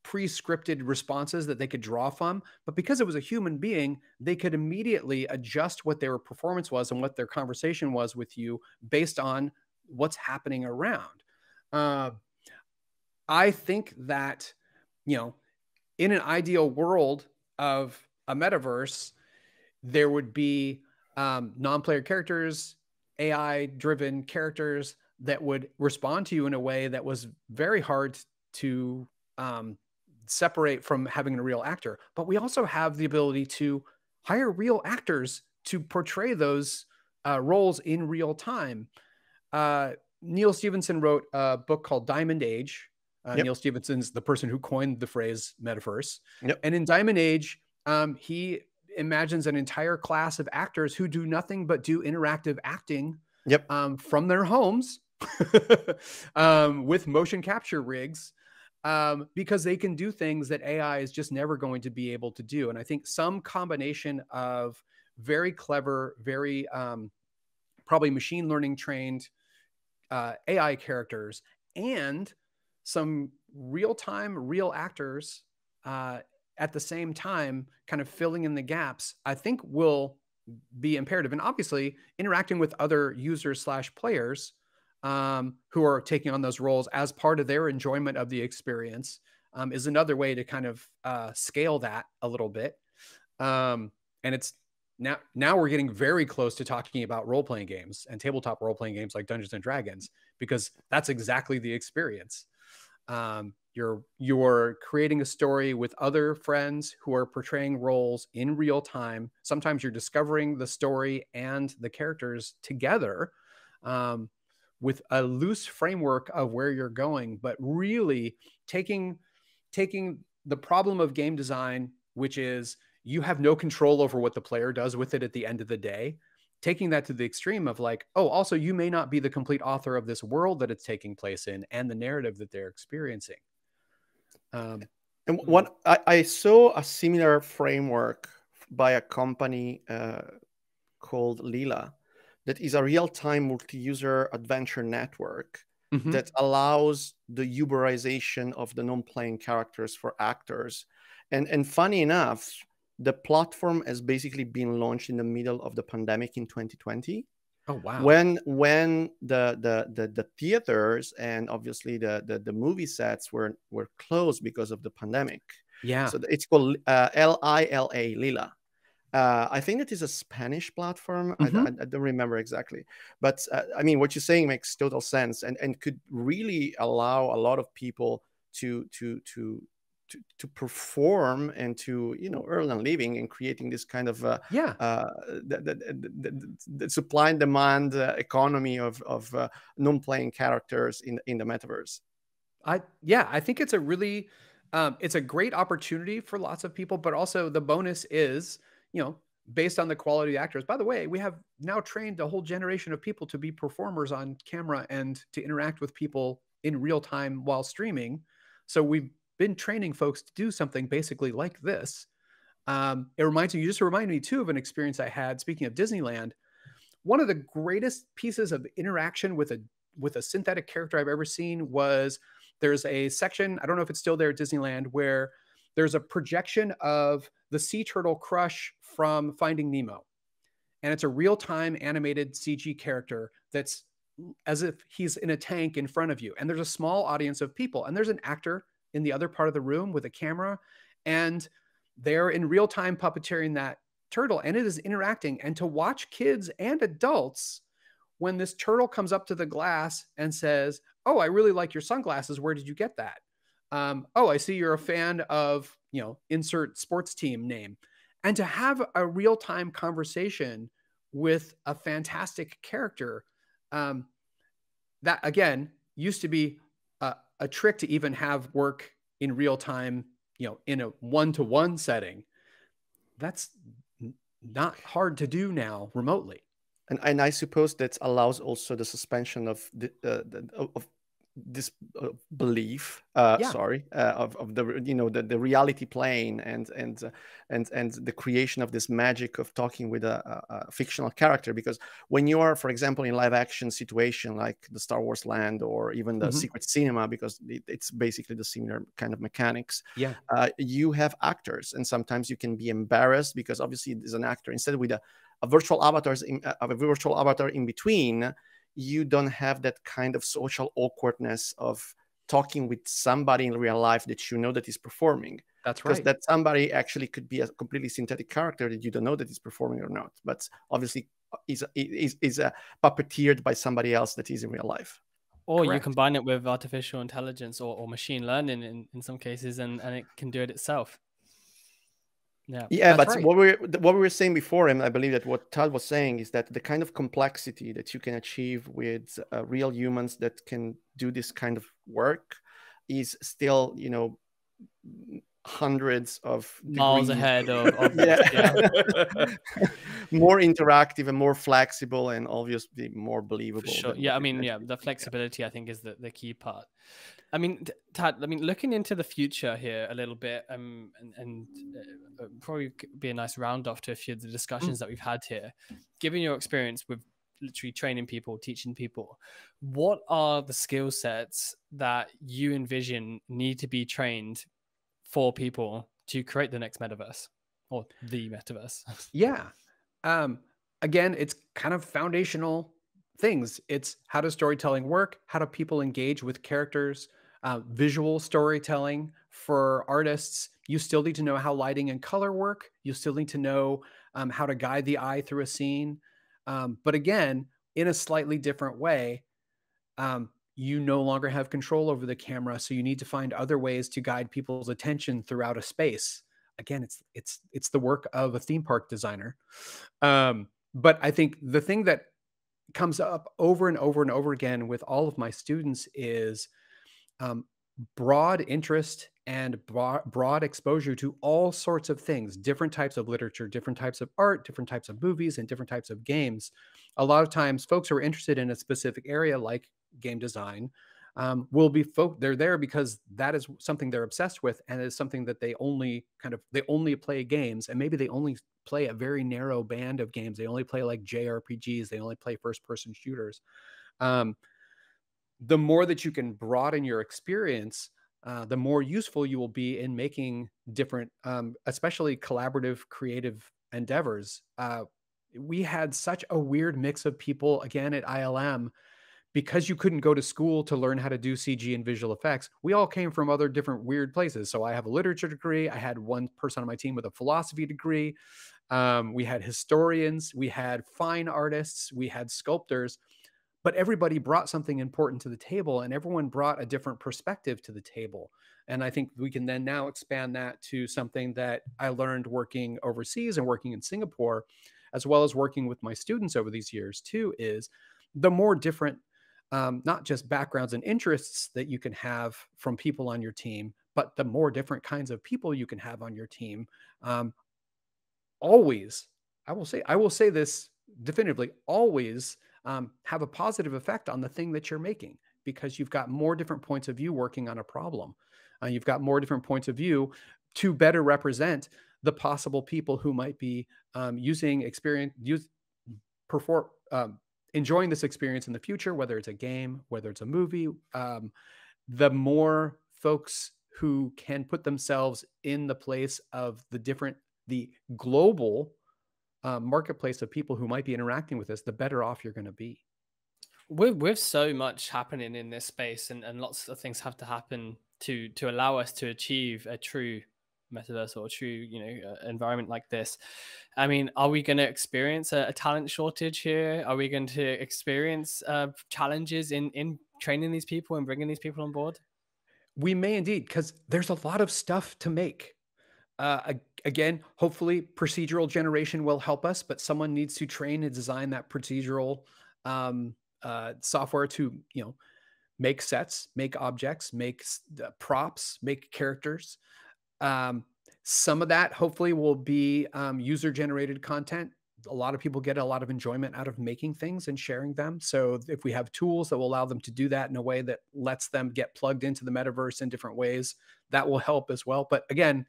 pre-scripted responses that they could draw from but because it was a human being they could immediately adjust what their performance was and what their conversation was with you based on what's happening around uh, i think that you know in an ideal world of a metaverse there would be um, non-player characters ai driven characters that would respond to you in a way that was very hard to um, separate from having a real actor, but we also have the ability to hire real actors to portray those uh, roles in real time. Uh, Neil Stevenson wrote a book called Diamond Age. Uh, yep. Neil Stevenson's the person who coined the phrase metaverse. Yep. And in Diamond Age, um, he imagines an entire class of actors who do nothing but do interactive acting yep. um, from their homes <laughs> um, with motion capture rigs um, because they can do things that AI is just never going to be able to do. And I think some combination of very clever, very um, probably machine learning trained uh, AI characters and some real time, real actors uh, at the same time, kind of filling in the gaps, I think will be imperative. And obviously, interacting with other users slash players um, who are taking on those roles as part of their enjoyment of the experience um, is another way to kind of uh, scale that a little bit. Um, and it's now now we're getting very close to talking about role playing games and tabletop role playing games like Dungeons and Dragons because that's exactly the experience. Um, you're you're creating a story with other friends who are portraying roles in real time. Sometimes you're discovering the story and the characters together. Um, with a loose framework of where you're going, but really taking taking the problem of game design, which is you have no control over what the player does with it at the end of the day, taking that to the extreme of like, oh, also you may not be the complete author of this world that it's taking place in and the narrative that they're experiencing. Um, and what hmm. I, I, saw a similar framework by a company uh, called Lila that is a real-time multi-user adventure network mm-hmm. that allows the uberization of the non-playing characters for actors. And and funny enough, the platform has basically been launched in the middle of the pandemic in 2020. Oh wow! When when the the the, the theaters and obviously the, the, the movie sets were were closed because of the pandemic. Yeah. So it's called uh, L I L A Lila. Uh, I think it is a Spanish platform. Mm-hmm. I, I, I, don't remember exactly, but uh, I mean, what you're saying makes total sense, and and could really allow a lot of people to to to to, perform and to you know earn a living and creating this kind of uh, yeah uh, the, the, the, supply and demand uh, economy of of uh, non-playing characters in in the metaverse. I yeah, I think it's a really um, it's a great opportunity for lots of people, but also the bonus is you know, based on the quality of actors. By the way, we have now trained a whole generation of people to be performers on camera and to interact with people in real time while streaming. So we've been training folks to do something basically like this. Um, it reminds me, you just remind me too of an experience I had. Speaking of Disneyland, one of the greatest pieces of interaction with a with a synthetic character I've ever seen was there's a section I don't know if it's still there at Disneyland where there's a projection of the sea turtle crush from Finding Nemo. And it's a real time animated CG character that's as if he's in a tank in front of you. And there's a small audience of people, and there's an actor in the other part of the room with a camera. And they're in real time puppeteering that turtle, and it is interacting. And to watch kids and adults, when this turtle comes up to the glass and says, Oh, I really like your sunglasses. Where did you get that? Um, oh, I see you're a fan of, you know, insert sports team name and to have a real time conversation with a fantastic character um, that again used to be a, a trick to even have work in real time you know in a one-to-one setting that's not hard to do now remotely and, and i suppose that allows also the suspension of the, uh, the of this uh, belief uh, yeah. sorry uh, of, of the you know the, the reality plane and and and and the creation of this magic of talking with a, a, fictional character because when you are for example in live action situation like the star wars land or even the mm -hmm. secret cinema because it, it's basically the similar kind of mechanics yeah uh, you have actors and sometimes you can be embarrassed because obviously it is an actor instead with a, a virtual avatars in, uh, a virtual avatar in between you don't have that kind of social awkwardness of talking with somebody in real life that you know that is performing. That's right. Because that somebody actually could be a completely synthetic character that you don't know that is performing or not, but obviously uh, is is is uh, a puppeteered by somebody else that is in real life. Or Correct. you combine it with artificial intelligence or, or machine learning in, in some cases, and, and it can do it itself. Yeah, yeah, but right. what we what we were saying before, and I believe that what Tal was saying is that the kind of complexity that you can achieve with uh, real humans that can do this kind of work is still, you know, hundreds of miles degrees. ahead of, <laughs> of yeah. yeah. <laughs> <laughs> more interactive and more flexible and obviously more believable. Sure. Yeah, I mean, yeah, the flexibility yeah. I think is the, the key part. I mean, Tad, I mean, looking into the future here a little bit, um, and, and uh, uh probably be a nice round off to a few of the discussions mm. that we've had here. Given your experience with literally training people, teaching people, what are the skill sets that you envision need to be trained for people to create the next metaverse or the metaverse? <laughs> yeah. Um, again, it's kind of foundational things. It's how does storytelling work? How do people engage with characters? uh, visual storytelling for artists, you still need to know how lighting and color work. You still need to know um, how to guide the eye through a scene. Um, but again, in a slightly different way, um, you no longer have control over the camera. So you need to find other ways to guide people's attention throughout a space. Again, it's it's it's the work of a theme park designer. Um, but I think the thing that comes up over and over and over again with all of my students is um, broad interest and broad exposure to all sorts of things different types of literature different types of art different types of movies and different types of games a lot of times folks who are interested in a specific area like game design um, will be folk they're there because that is something they're obsessed with and is something that they only kind of they only play games and maybe they only play a very narrow band of games they only play like jrpgs they only play first person shooters um, the more that you can broaden your experience, uh, the more useful you will be in making different, um, especially collaborative, creative endeavors. Uh, we had such a weird mix of people again at ILM because you couldn't go to school to learn how to do CG and visual effects, we all came from other different weird places. So I have a literature degree. I had one person on my team with a philosophy degree. Um, we had historians. We had fine artists. We had sculptors but everybody brought something important to the table and everyone brought a different perspective to the table and i think we can then now expand that to something that i learned working overseas and working in singapore as well as working with my students over these years too is the more different um, not just backgrounds and interests that you can have from people on your team but the more different kinds of people you can have on your team um, always i will say i will say this definitively always um, have a positive effect on the thing that you're making because you've got more different points of view working on a problem. Uh, you've got more different points of view to better represent the possible people who might be um, using experience, use, perform, um, enjoying this experience in the future, whether it's a game, whether it's a movie. Um, the more folks who can put themselves in the place of the different, the global uh, marketplace of people who might be interacting with us, the better off you're going to be. With with so much happening in this space, and, and lots of things have to happen to to allow us to achieve a true metaverse or true you know uh, environment like this i mean are we going to experience a, a, talent shortage here are we going to experience uh, challenges in in training these people and bringing these people on board we may indeed because there's a lot of stuff to make uh, again, hopefully procedural generation will help us, but someone needs to train and design that procedural um, uh, software to, you know, make sets, make objects, make uh, props, make characters. Um, some of that hopefully will be um, user generated content. A lot of people get a lot of enjoyment out of making things and sharing them. So if we have tools that will allow them to do that in a way that lets them get plugged into the metaverse in different ways, that will help as well. But again,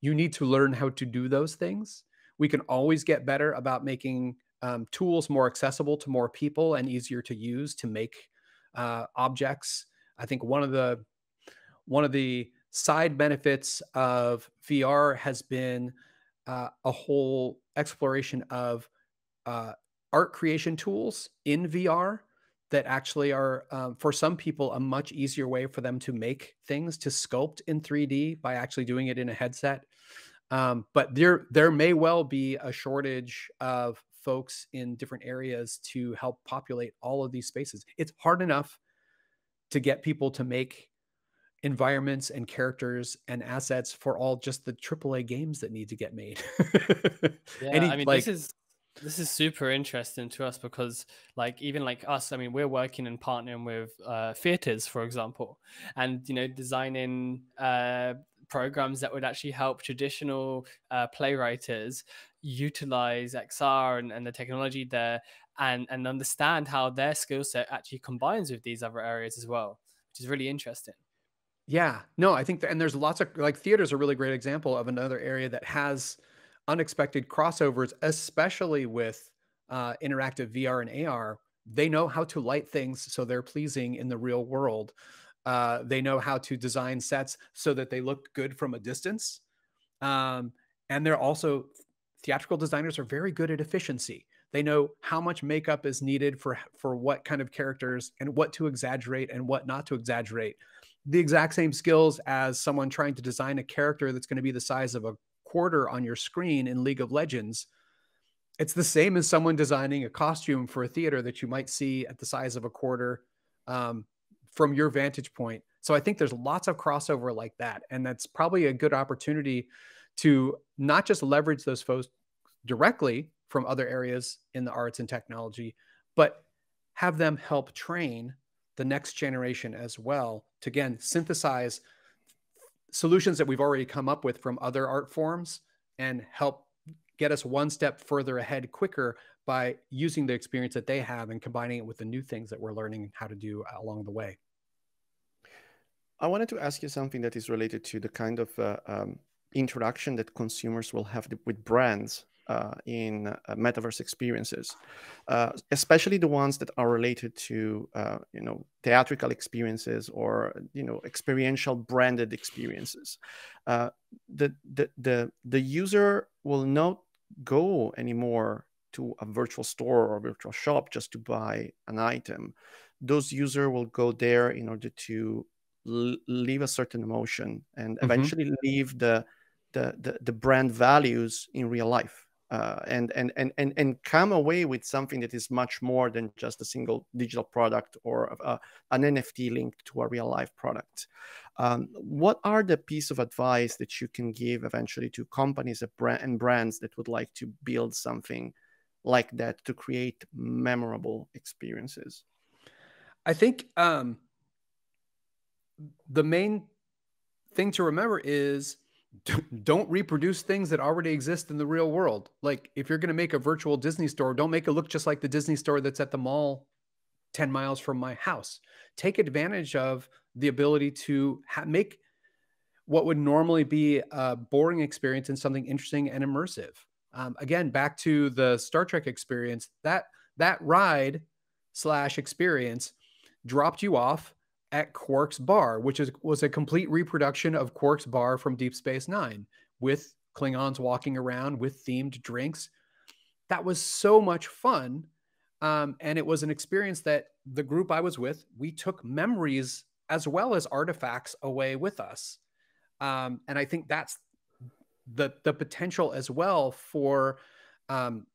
you need to learn how to do those things. We can always get better about making um, tools more accessible to more people and easier to use to make uh, objects. I think one of the one of the side benefits of VR has been uh, a whole exploration of uh, art creation tools in VR that actually are um, for some people a much easier way for them to make things to sculpt in 3d by actually doing it in a headset um, but there there may well be a shortage of folks in different areas to help populate all of these spaces it's hard enough to get people to make environments and characters and assets for all just the AAA games that need to get made. <laughs> yeah, Any, I mean, like, this is this is super interesting to us because, like, even like us, I mean, we're working and partnering with uh, theaters, for example, and you know, designing uh, programs that would actually help traditional uh, playwriters utilize XR and, and the technology there, and and understand how their skill set actually combines with these other areas as well, which is really interesting. Yeah, no, I think, that, and there's lots of like theaters a really great example of another area that has unexpected crossovers, especially with uh, interactive VR and AR. They know how to light things so they're pleasing in the real world. Uh, they know how to design sets so that they look good from a distance. Um, and they're also theatrical designers are very good at efficiency. They know how much makeup is needed for for what kind of characters and what to exaggerate and what not to exaggerate. The exact same skills as someone trying to design a character that's going to be the size of a quarter on your screen in League of Legends, it's the same as someone designing a costume for a theater that you might see at the size of a quarter um, from your vantage point. So I think there's lots of crossover like that. And that's probably a good opportunity to not just leverage those folks directly from other areas in the arts and technology, but have them help train the next generation as well to again synthesize solutions that we've already come up with from other art forms and help get us one step further ahead quicker by using the experience that they have and combining it with the new things that we're learning how to do along the way. I wanted to ask you something that is related to the kind of uh, um, interaction that consumers will have with brands uh, in uh, metaverse experiences, uh, especially the ones that are related to uh, you know theatrical experiences or you know experiential branded experiences. Uh, the, the the the user will not go anymore to a virtual store or virtual shop just to buy an item. Those user will go there in order to leave a certain emotion and mm-hmm. eventually mm -hmm. leave the, the the the brand values in real life and, and, and, and, and come away with something that is much more than just a single digital product or uh, an NFT linked to a real life product. Um, what are the piece of advice that you can give eventually to companies and brands that would like to build something like that to create memorable experiences? I think um, the main thing to remember is <laughs> don't reproduce things that already exist in the real world. Like if you're going to make a virtual Disney store, don't make it look just like the Disney store that's at the mall 10 miles from my house. Take advantage of the ability to ha- make what would normally be a boring experience into something interesting and immersive. Um, again, back to the Star Trek experience, that that ride slash experience dropped you off at Quark's Bar, which is was a complete reproduction of Quark's Bar from Deep Space Nine, with Klingons walking around with themed drinks. That was so much fun, um, and it was an experience that the group I was with we took memories as well as artifacts away with us, um, and I think that's the the potential as well for. Um,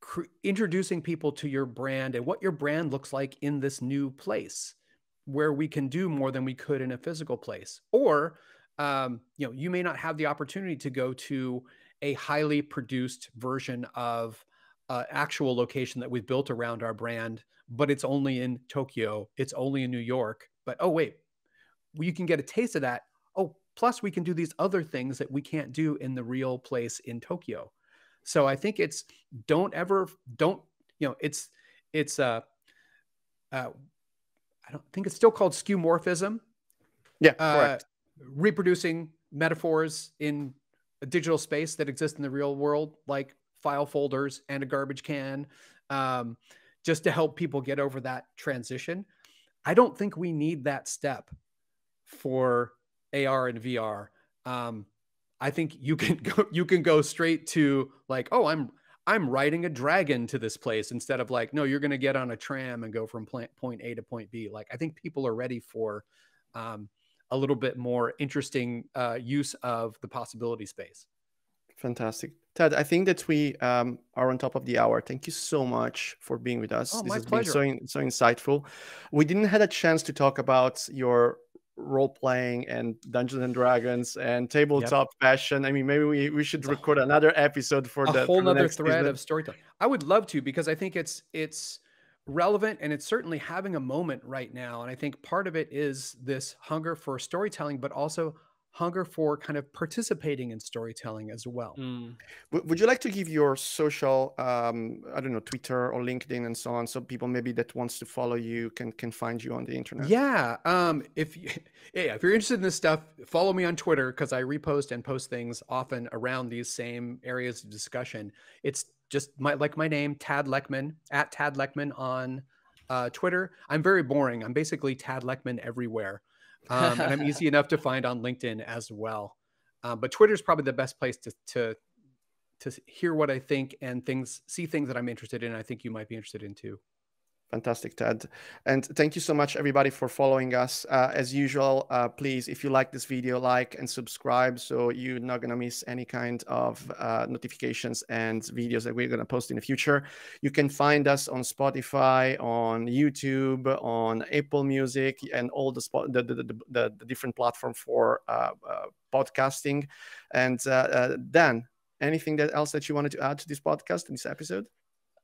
cr- introducing people to your brand and what your brand looks like in this new place where we can do more than we could in a physical place or um, you know you may not have the opportunity to go to a highly produced version of uh, actual location that we've built around our brand but it's only in tokyo it's only in new york but oh wait you can get a taste of that oh plus we can do these other things that we can't do in the real place in tokyo so i think it's don't ever don't you know it's it's uh, uh I don't think it's still called skeuomorphism. Yeah, uh, correct. reproducing metaphors in a digital space that exist in the real world, like file folders and a garbage can, um, just to help people get over that transition. I don't think we need that step for AR and VR. Um, I think you can <laughs> go you can go straight to like, oh, I'm I'm riding a dragon to this place instead of like, no, you're going to get on a tram and go from point A to point B. Like, I think people are ready for um, a little bit more interesting uh, use of the possibility space. Fantastic. Ted, I think that we um, are on top of the hour. Thank you so much for being with us. Oh, this has pleasure. been so, in, so insightful. We didn't had a chance to talk about your role playing and Dungeons and Dragons and tabletop yep. fashion. I mean, maybe we, we should record another episode for a the whole other thread season. of storytelling. I would love to because I think it's it's relevant and it's certainly having a moment right now. And I think part of it is this hunger for storytelling, but also hunger for kind of participating in storytelling as well. Mm. Would you like to give your social, um, I don't know, Twitter or LinkedIn and so on, so people maybe that wants to follow you can can find you on the internet? Yeah, um, if you, <laughs> yeah, if you're interested in this stuff, follow me on Twitter because I repost and post things often around these same areas of discussion. It's just my like my name, Tad Leckman at Tad Leckman on uh, Twitter. I'm very boring. I'm basically Tad Leckman everywhere um, and I'm <laughs> easy enough to find on LinkedIn as well. Um, but Twitter is probably the best place to to to hear what I think and things see things that I'm interested in. I think you might be interested in too. Fantastic, Ted. And thank you so much, everybody, for following us. Uh, as usual, uh, please, if you like this video, like and subscribe so you're not going to miss any kind of uh, notifications and videos that we're going to post in the future. You can find us on Spotify, on YouTube, on Apple Music, and all the, the, the, the, the, different platforms for uh, uh, podcasting. And uh, Dan, anything that else that you wanted to add to this podcast in this episode?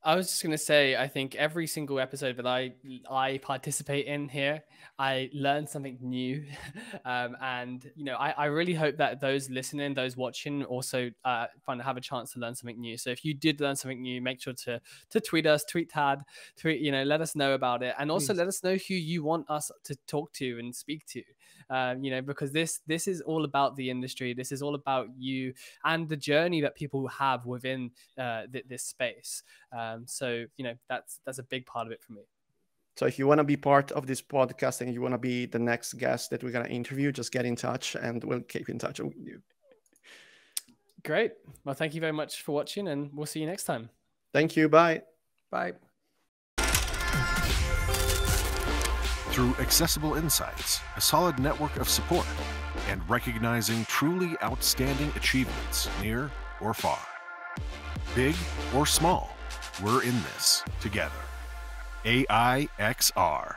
I was just gonna say, I think every single episode that I I participate in here, I learn something new, <laughs> um, and you know, I, I really hope that those listening, those watching, also uh, find have a chance to learn something new. So if you did learn something new, make sure to to tweet us, tweet Tad, tweet you know, let us know about it, and also Please. let us know who you want us to talk to and speak to. Um, you know, because this this is all about the industry. This is all about you and the journey that people have within uh, th- this space. Um, so you know, that's that's a big part of it for me. So if you want to be part of this podcast and you want to be the next guest that we're going to interview, just get in touch and we'll keep in touch with you. Great. Well, thank you very much for watching and we'll see you next time. Thank you. Bye. Bye. Through accessible insights, a solid network of support, and recognizing truly outstanding achievements near or far. Big or small, we're in this together. AIXR.